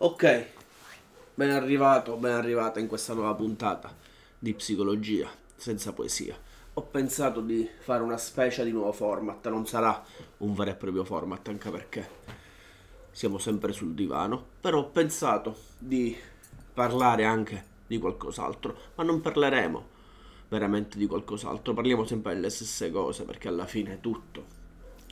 Ok, ben arrivato, ben arrivata in questa nuova puntata di psicologia senza poesia. Ho pensato di fare una specie di nuovo format, non sarà un vero e proprio format, anche perché siamo sempre sul divano, però ho pensato di parlare anche di qualcos'altro, ma non parleremo veramente di qualcos'altro, parliamo sempre delle stesse cose, perché alla fine tutto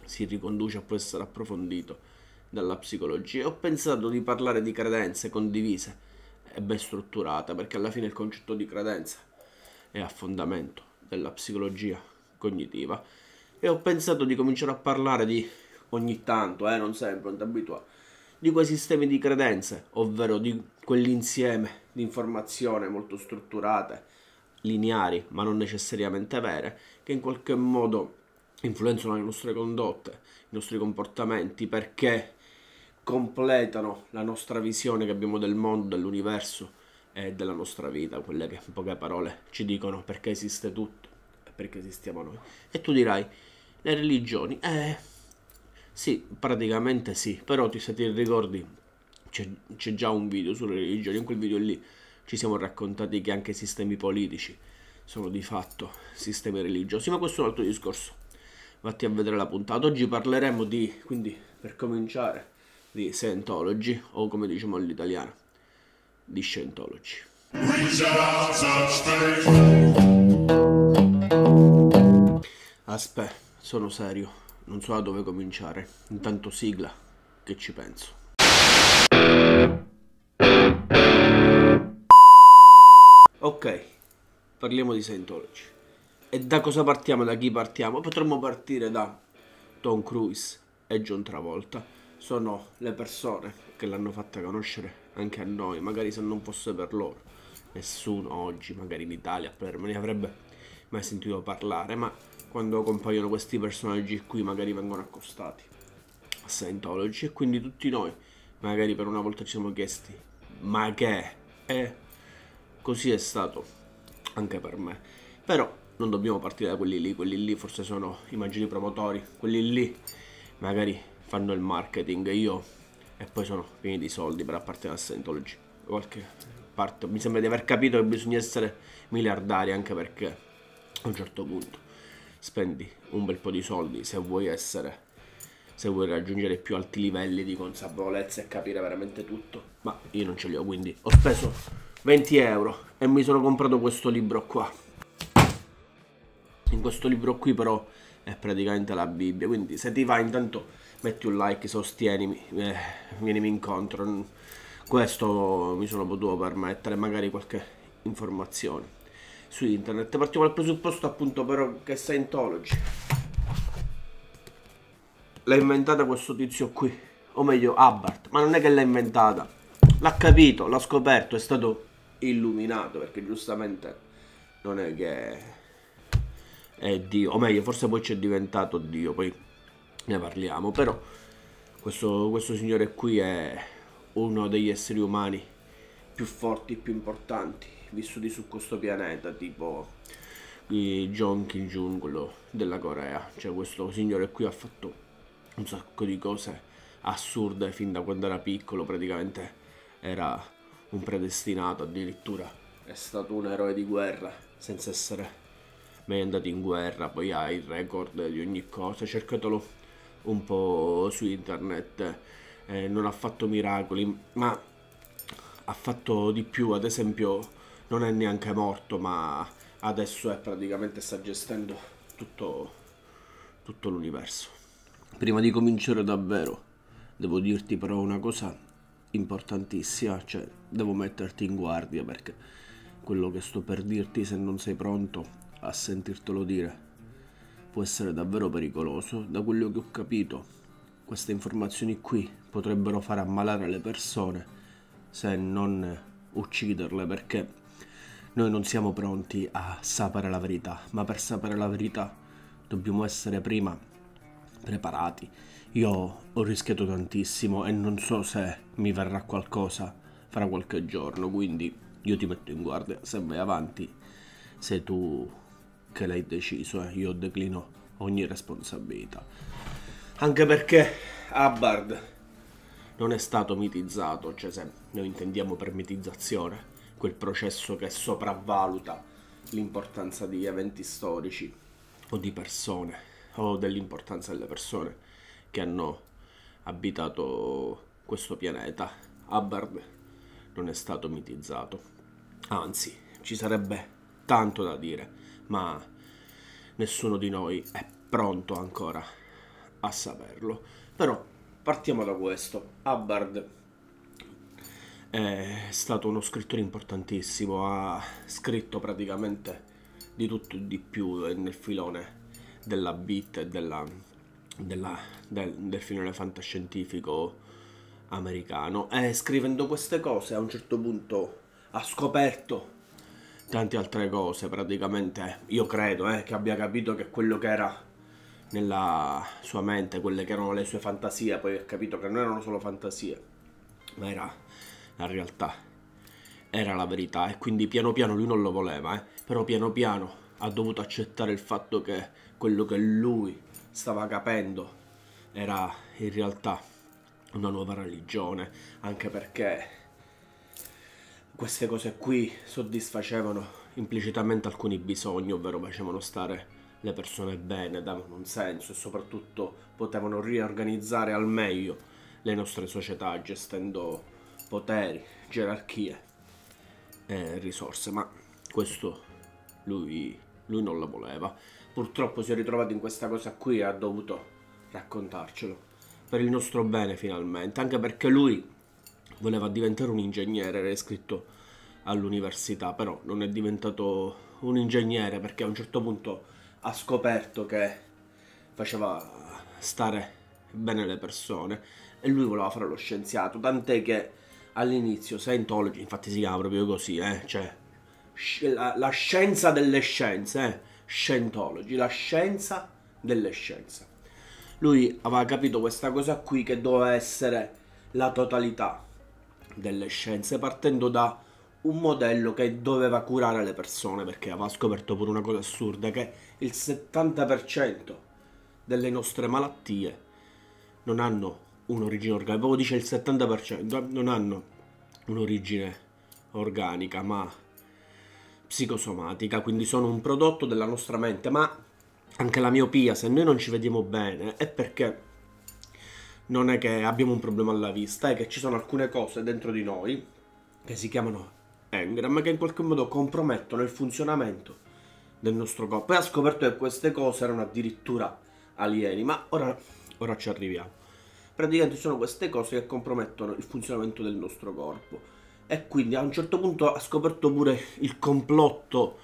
si riconduce a poi essere approfondito dalla psicologia. Ho pensato di parlare di credenze condivise e ben strutturate, perché alla fine il concetto di credenza è a fondamento della psicologia cognitiva. E ho pensato di cominciare a parlare di ogni tanto, eh, non sempre, non ti abituo, di quei sistemi di credenze, ovvero di quell'insieme di informazioni molto strutturate, lineari, ma non necessariamente vere, che in qualche modo influenzano le nostre condotte, i nostri comportamenti, perché completano la nostra visione che abbiamo del mondo, dell'universo e della nostra vita, quelle che in poche parole ci dicono perché esiste tutto e perché esistiamo noi. E tu dirai, le religioni, eh sì, praticamente sì, però se ti ricordi c'è, c'è già un video sulle religioni, in quel video lì ci siamo raccontati che anche i sistemi politici sono di fatto sistemi religiosi, ma questo è un altro discorso. Vatti a vedere la puntata. Oggi parleremo di, quindi per cominciare, di Scientology o come diciamo all'italiano di Scientology. Aspetta, sono serio, non so da dove cominciare. Intanto sigla, che ci penso. Ok, parliamo di Scientology. E da cosa partiamo? Da chi partiamo? Potremmo partire da Tom Cruise e John Travolta sono le persone che l'hanno fatta conoscere anche a noi, magari se non fosse per loro. Nessuno oggi, magari in Italia, per me ne avrebbe mai sentito parlare, ma quando compaiono questi personaggi qui magari vengono accostati a Scientology e quindi tutti noi magari per una volta ci siamo chiesti ma che E così è stato anche per me. Però non dobbiamo partire da quelli lì, quelli lì forse sono i maggiori promotori, quelli lì magari fanno il marketing io e poi sono pieni di soldi per appartenere a Scientology. Qualche parte mi sembra di aver capito che bisogna essere miliardari anche perché a un certo punto spendi un bel po' di soldi se vuoi essere se vuoi raggiungere i più alti livelli di consapevolezza e capire veramente tutto. Ma io non ce li ho, quindi ho speso 20 euro e mi sono comprato questo libro qua. In questo libro qui però è praticamente la Bibbia, quindi se ti va intanto metti un like, sostienimi, eh, vienimi incontro. Questo mi sono potuto permettere, magari qualche informazione su internet. Partiamo dal presupposto appunto però che Scientology l'ha inventata questo tizio qui, o meglio Abbart, ma non è che l'ha inventata, l'ha capito, l'ha scoperto, è stato illuminato perché giustamente non è che è Dio, o meglio forse poi c'è diventato Dio, poi ne parliamo, però questo, questo signore qui è uno degli esseri umani più forti, più importanti, vissuti su questo pianeta, tipo di John Kim Jung quello della Corea. Cioè questo signore qui ha fatto un sacco di cose assurde fin da quando era piccolo, praticamente era un predestinato addirittura. È stato un eroe di guerra, senza essere mai andato in guerra, poi ha il record di ogni cosa, cercatelo un po' su internet, eh, non ha fatto miracoli, ma ha fatto di più, ad esempio non è neanche morto, ma adesso è praticamente sta gestendo tutto, tutto l'universo. Prima di cominciare davvero, devo dirti però una cosa importantissima, cioè devo metterti in guardia perché quello che sto per dirti se non sei pronto a sentirtelo dire può essere davvero pericoloso, da quello che ho capito. Queste informazioni qui potrebbero far ammalare le persone se non ucciderle perché noi non siamo pronti a sapere la verità, ma per sapere la verità dobbiamo essere prima preparati. Io ho rischiato tantissimo e non so se mi verrà qualcosa fra qualche giorno, quindi io ti metto in guardia, se vai avanti, se tu che l'hai deciso, eh. io declino ogni responsabilità. Anche perché Hubbard non è stato mitizzato, cioè se noi intendiamo per mitizzazione quel processo che sopravvaluta l'importanza di eventi storici o di persone o dell'importanza delle persone che hanno abitato questo pianeta. Hubbard non è stato mitizzato, anzi ci sarebbe tanto da dire ma nessuno di noi è pronto ancora a saperlo. Però partiamo da questo. Hubbard è stato uno scrittore importantissimo, ha scritto praticamente di tutto e di più nel filone della beat e della, della, del, del filone fantascientifico americano e scrivendo queste cose a un certo punto ha scoperto tante altre cose praticamente. Io credo eh, che abbia capito che quello che era nella sua mente, quelle che erano le sue fantasie, poi ha capito che non erano solo fantasie, ma era la realtà, era la verità e quindi piano piano lui non lo voleva, eh, però piano piano ha dovuto accettare il fatto che quello che lui stava capendo era in realtà una nuova religione, anche perché queste cose qui soddisfacevano implicitamente alcuni bisogni, ovvero facevano stare le persone bene, davano un senso e soprattutto potevano riorganizzare al meglio le nostre società gestendo poteri, gerarchie e risorse, ma questo lui, lui non la voleva. Purtroppo si è ritrovato in questa cosa qui e ha dovuto raccontarcelo per il nostro bene finalmente, anche perché lui voleva diventare un ingegnere, era iscritto all'università, però non è diventato un ingegnere perché a un certo punto ha scoperto che faceva stare bene le persone e lui voleva fare lo scienziato, tant'è che all'inizio Scientology, infatti si chiama proprio così, eh, cioè la, la, scienza delle scienze, eh, Scientology, la scienza delle scienze. Lui aveva capito questa cosa qui che doveva essere la totalità, delle scienze, partendo da un modello che doveva curare le persone, perché aveva scoperto pure una cosa assurda, che il 70% delle nostre malattie non hanno un'origine organica, proprio dice il 70%, non hanno un'origine organica, ma psicosomatica, quindi sono un prodotto della nostra mente, ma anche la miopia, se noi non ci vediamo bene, è perché non è che abbiamo un problema alla vista, è che ci sono alcune cose dentro di noi che si chiamano engram che in qualche modo compromettono il funzionamento del nostro corpo. E ha scoperto che queste cose erano addirittura alieni, ma ora, ora ci arriviamo. Praticamente sono queste cose che compromettono il funzionamento del nostro corpo. E quindi a un certo punto ha scoperto pure il complotto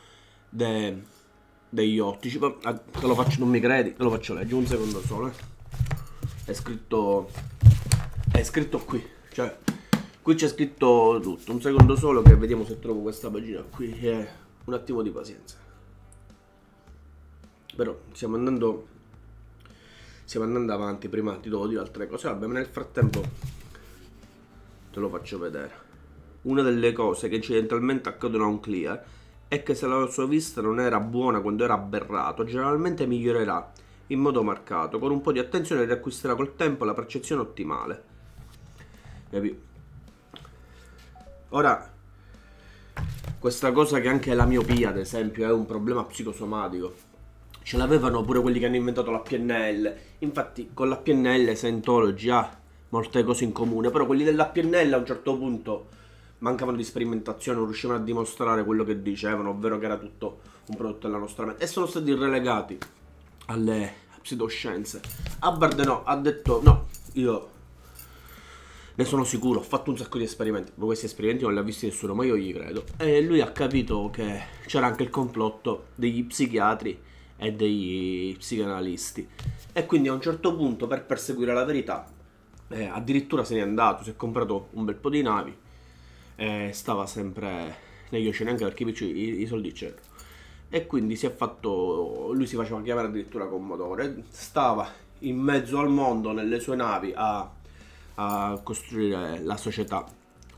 de, degli ottici. Ah, te lo faccio, non mi credi, te lo faccio leggere un secondo solo. Eh è scritto è scritto qui cioè qui c'è scritto tutto un secondo solo che vediamo se trovo questa pagina qui eh, un attimo di pazienza però stiamo andando stiamo andando avanti prima ti devo dire altre cose vabbè ma nel frattempo te lo faccio vedere una delle cose che incidentalmente accadono a un clear è che se la sua vista non era buona quando era berrato, generalmente migliorerà in modo marcato, con un po' di attenzione riacquisterà col tempo la percezione ottimale. Capi? Ora, questa cosa che anche la miopia, ad esempio, è un problema psicosomatico. Ce l'avevano pure quelli che hanno inventato la PNL. Infatti, con la PNL Scientology ha molte cose in comune, però quelli della PNL a un certo punto mancavano di sperimentazione, non riuscivano a dimostrare quello che dicevano, ovvero che era tutto un prodotto della nostra mente. E sono stati relegati alle pseudoscienze. Hubbard no, ha detto no, io ne sono sicuro, ho fatto un sacco di esperimenti, ma questi esperimenti non li ha visti nessuno, ma io gli credo. E lui ha capito che c'era anche il complotto degli psichiatri e degli psicanalisti. E quindi a un certo punto, per perseguire la verità, eh, addirittura se n'è andato, si è comprato un bel po' di navi, eh, stava sempre negli oceani anche perché i, i soldi c'erano e quindi si è fatto, lui si faceva chiamare addirittura Commodore, stava in mezzo al mondo nelle sue navi a, a costruire la società,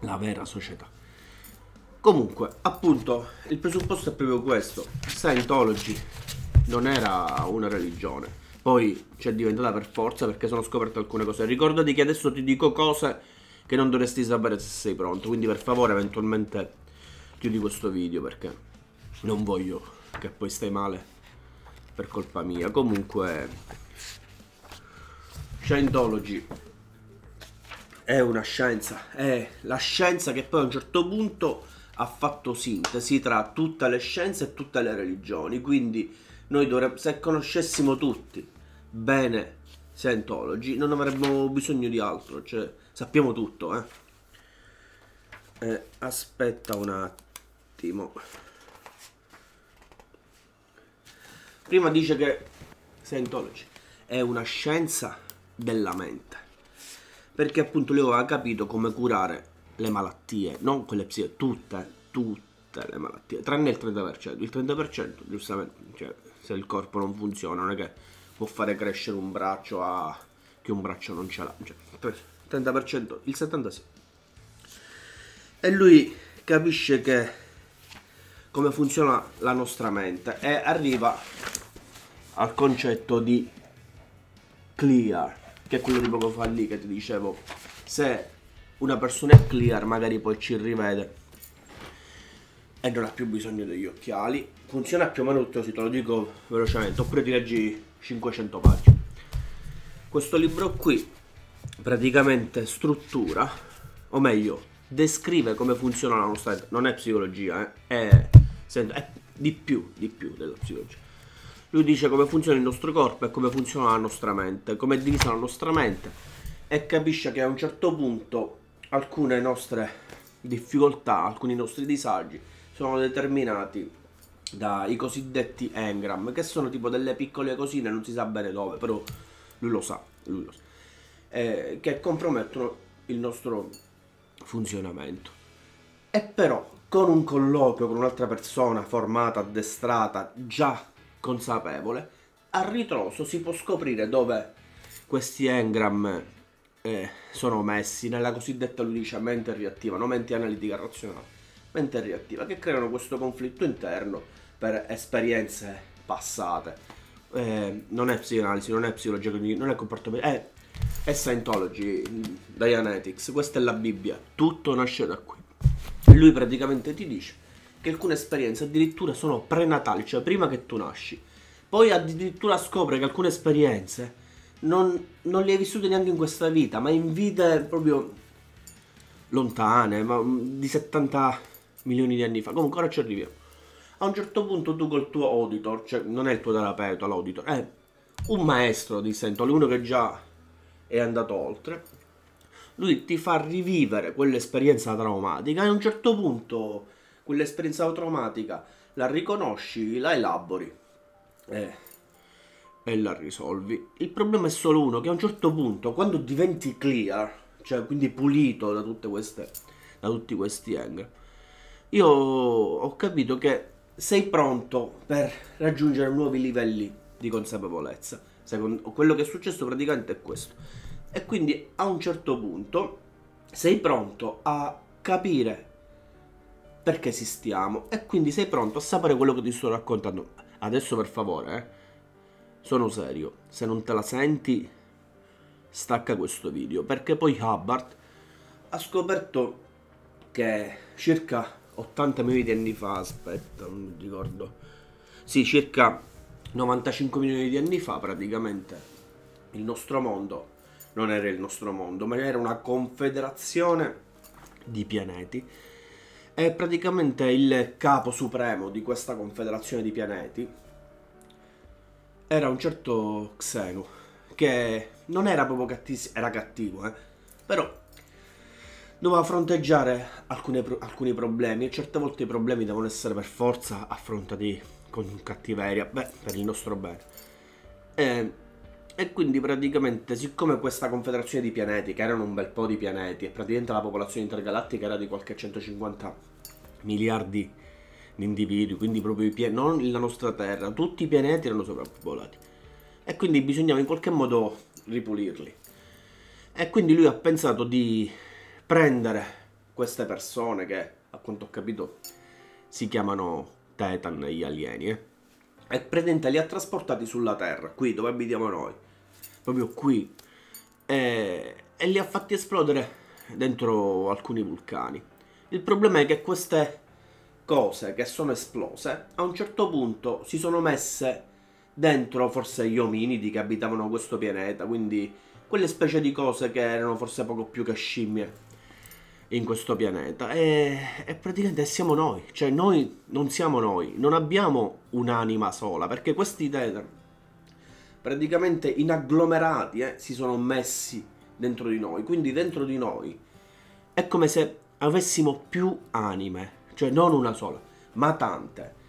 la vera società. Comunque, appunto, il presupposto è proprio questo, Scientology non era una religione, poi c'è diventata per forza perché sono scoperte alcune cose, ricordati che adesso ti dico cose che non dovresti sapere se sei pronto, quindi per favore eventualmente chiudi questo video perché non voglio che poi stai male per colpa mia. Comunque, Scientology è una scienza, è la scienza che poi a un certo punto ha fatto sintesi tra tutte le scienze e tutte le religioni. Quindi, noi dovremmo, se conoscessimo tutti bene Scientology, non avremmo bisogno di altro, cioè sappiamo tutto, eh. eh aspetta un attimo. Prima dice che Scientology è una scienza della mente, perché appunto lui aveva capito come curare le malattie, non quelle psiche, tutte, tutte le malattie, tranne il 30%. Il 30% giustamente, cioè, se il corpo non funziona, non è che può fare crescere un braccio a che un braccio non ce l'ha, cioè, 30%, il 76% E lui capisce che come funziona la nostra mente e arriva al concetto di clear, che è quello di poco fa lì che ti dicevo. Se una persona è clear, magari poi ci rivede e non ha più bisogno degli occhiali. Funziona più o meno tutto così, te lo dico velocemente, oppure ti leggi 500 pagine. Questo libro qui praticamente struttura, o meglio, descrive come funziona la nostra... Non è psicologia, eh? è, è di più, di più della psicologia lui dice come funziona il nostro corpo e come funziona la nostra mente, come è divisa la nostra mente e capisce che a un certo punto alcune nostre difficoltà, alcuni nostri disagi sono determinati dai cosiddetti engram, che sono tipo delle piccole cosine, non si sa bene dove, però lui lo sa, lui lo sa eh, che compromettono il nostro funzionamento. E però con un colloquio con un'altra persona formata, addestrata, già consapevole, a ritroso si può scoprire dove questi engram eh, sono messi nella cosiddetta, lui mente reattiva, non mente analitica razionale, mente reattiva, che creano questo conflitto interno per esperienze passate. Eh, non è psicanalisi, non è psicologia, non è comportamento, è, è Scientology, mm, Dianetics, questa è la Bibbia, tutto nasce da qui. E lui praticamente ti dice che alcune esperienze addirittura sono prenatali, cioè prima che tu nasci. Poi addirittura scopre che alcune esperienze non, non le hai vissute neanche in questa vita, ma in vite proprio lontane, ma mm, di 70 milioni di anni fa. Comunque ora ci arriviamo. A un certo punto tu col tuo auditor, cioè non è il tuo terapeuta l'auditor, è un maestro di Sentole, uno che già è andato oltre, lui ti fa rivivere quell'esperienza traumatica e a un certo punto quell'esperienza traumatica la riconosci, la elabori eh, e la risolvi. Il problema è solo uno, che a un certo punto, quando diventi clear, cioè quindi pulito da, tutte queste, da tutti questi anger, io ho capito che sei pronto per raggiungere nuovi livelli di consapevolezza. Secondo, quello che è successo praticamente è questo. E quindi a un certo punto sei pronto a capire perché esistiamo e quindi sei pronto a sapere quello che ti sto raccontando. Adesso per favore, eh. Sono serio, se non te la senti stacca questo video perché poi Hubbard ha scoperto che circa 80 milioni di anni fa, aspetta, non mi ricordo. Sì, circa 95 milioni di anni fa praticamente il nostro mondo non era il nostro mondo, ma era una confederazione di pianeti è praticamente il capo supremo di questa confederazione di pianeti. Era un certo Xenu, che non era proprio cattivo, era cattivo, eh? però doveva fronteggiare alcune, alcuni problemi e certe volte i problemi devono essere per forza affrontati con cattiveria, beh, per il nostro bene. E ehm, e quindi praticamente, siccome questa confederazione di pianeti, che erano un bel po' di pianeti, e praticamente la popolazione intergalattica era di qualche 150 miliardi di individui, quindi proprio i pianeti, non la nostra Terra, tutti i pianeti erano sovrappopolati. E quindi bisognava in qualche modo ripulirli. E quindi lui ha pensato di prendere queste persone che, a quanto ho capito, si chiamano Tetan, gli alieni, eh? e il li ha trasportati sulla terra, qui dove abitiamo noi, proprio qui, e, e li ha fatti esplodere dentro alcuni vulcani. Il problema è che queste cose che sono esplose a un certo punto si sono messe dentro forse gli ominidi che abitavano questo pianeta, quindi quelle specie di cose che erano forse poco più che scimmie in questo pianeta e, e, praticamente siamo noi, cioè noi non siamo noi, non abbiamo un'anima sola, perché questi Tether praticamente in agglomerati eh, si sono messi dentro di noi, quindi dentro di noi è come se avessimo più anime, cioè non una sola, ma tante.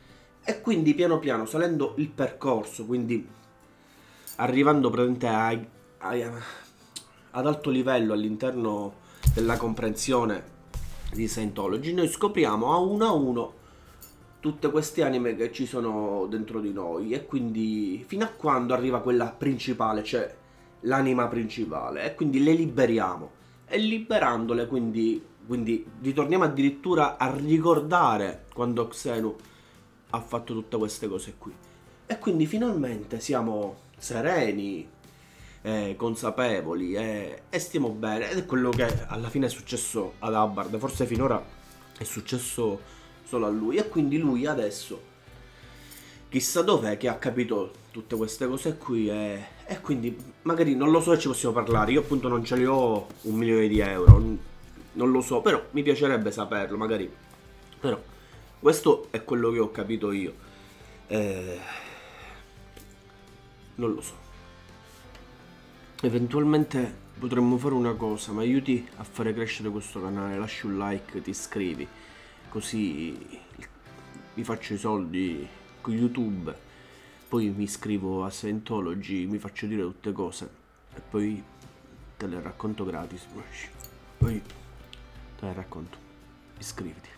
E quindi piano piano, salendo il percorso, quindi arrivando praticamente a, a, ad alto livello all'interno della comprensione di Scientology, noi scopriamo a uno a uno tutte queste anime che ci sono dentro di noi e quindi fino a quando arriva quella principale, cioè l'anima principale e quindi le liberiamo e liberandole quindi, quindi ritorniamo addirittura a ricordare quando Xenu ha fatto tutte queste cose qui e quindi finalmente siamo sereni, eh, consapevoli e, eh, e stiamo bene. Ed è quello che alla fine è successo ad Hubbard, forse finora è successo solo a lui. E quindi lui adesso chissà dov'è che ha capito tutte queste cose qui e, eh. e, quindi magari non lo so se ci possiamo parlare, io appunto non ce li ho un milione di euro, non lo so, però mi piacerebbe saperlo magari, però questo è quello che ho capito io, eh, non lo so. Eventualmente potremmo fare una cosa, ma aiuti a fare crescere questo canale, lasci un like, ti iscrivi, così vi faccio i soldi con YouTube, poi mi iscrivo a Scientology, mi faccio dire tutte cose e poi te le racconto gratis. Poi te le racconto. Iscriviti.